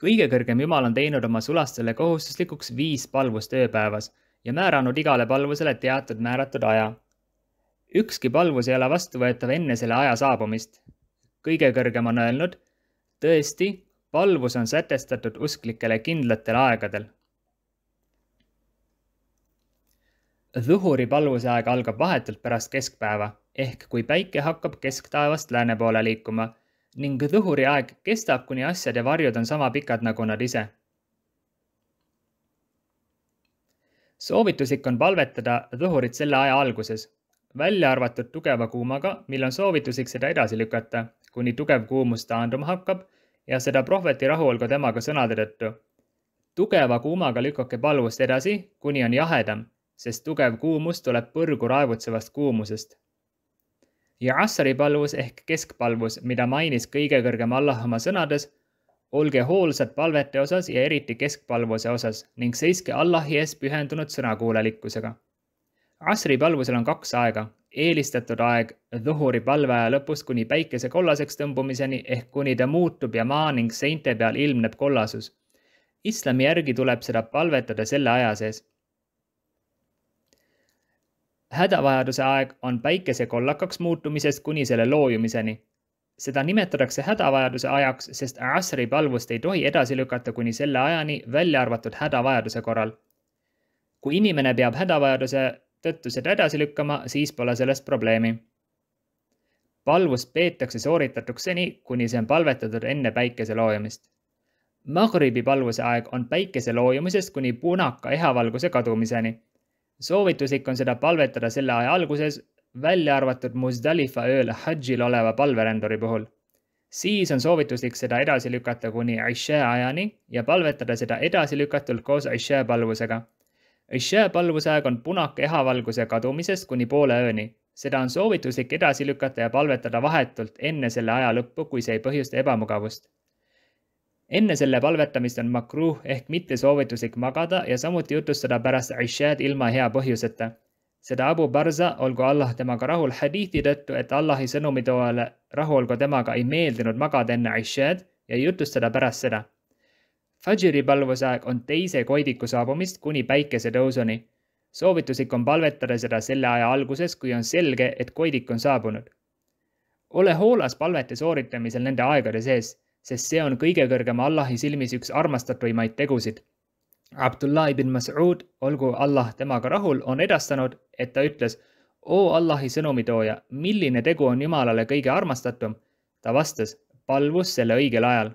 kõige kõrgem Jumal on teinud oma sulastele kohustuslikuks viis palvust ööpäevas ja määranud igale palvusele teatud määratud aja. ükski palvus ei ole vastuvõetav enne selle aja saabumist. kõige kõrgem on öelnud, tõesti, palvus on sätestatud usklikele kindlatel aegadel. Zuhuri palvuse aeg algab vahetult pärast keskpäeva ehk kui päike hakkab kesktaevast lääne poole liikuma ning tõhuri aeg kestab, kuni asjade varjud on sama pikad nagu nad ise. soovituslik on palvetada tõhurit selle aja alguses, välja arvatud tugeva kuumaga, mil on soovituslik seda edasi lükata, kuni tugev kuumus taanduma hakkab ja seda prohveti rahu olgu temaga sõnade tõttu. tugeva kuumaga lükake palvust edasi, kuni on jahedam, sest tugev kuumus tuleb põrgu raevutsevast kuumusest ja Assari palvus ehk keskpalvus, mida mainis kõige kõrgem Allah oma sõnades. olge hoolsad palvete osas ja eriti keskpalvuse osas ning seiske Allahi ees pühendunud sõnakuulelikkusega. Assari palvusel on kaks aega, eelistatud aeg Dhuhuri palveaja lõpus kuni päikese kollaseks tõmbumiseni ehk kuni ta muutub ja maa ning seinte peal ilmneb kollasus. islami järgi tuleb seda palvetada selle aja sees hädavajaduse aeg on päikese kollakaks muutumisest kuni selle loojumiseni. seda nimetatakse hädavajaduse ajaks, sest asri palvust ei tohi edasi lükata kuni selle ajani, välja arvatud hädavajaduse korral. kui inimene peab hädavajaduse tõttu seda edasi lükkama, siis pole sellest probleemi. palvus peetakse sooritatuks seni, kuni see on palvetatud enne päikese loojumist. Magribi palvuse aeg on päikese loojumisest kuni punaka ehavalguse kadumiseni soovituslik on seda palvetada selle aja alguses, välja arvatud Muzdalifa ööl Hadžil oleva palveränduri puhul. siis on soovituslik seda edasi lükata kuni Aisha ajani ja palvetada seda edasilükatult koos Aisha palvusega. Aisha palvuse aeg on punake ehavalguse kadumisest kuni poole ööni. seda on soovituslik edasi lükata ja palvetada vahetult enne selle aja lõppu, kui see ei põhjusta ebamugavust enne selle palvetamist on makruh ehk mittesoovituslik magada ja samuti jutustada pärast Ishad ilma hea põhjuseta. seda Abu Barza, olgu Allah temaga rahul, hadiiti tõttu, et Allahi sõnumitoojale rahu olgu temaga, ei meeldinud magada enne Ishad ja jutustada pärast seda. Fajri palvusaeg on teise koidiku saabumist kuni päikesetõusuni. soovituslik on palvetada seda selle aja alguses, kui on selge, et koidik on saabunud. ole hoolas palvete sooritamisel nende aegade sees sest see on kõige kõrgema Allahi silmis üks armastatuimaid tegusid. Abdullah ibn Mas'ud, olgu Allah temaga rahul, on edastanud, et ta ütles, oo Allahi sõnumitooja, milline tegu on Jumalale kõige armastatum? ta vastas, palvus selle õigel ajal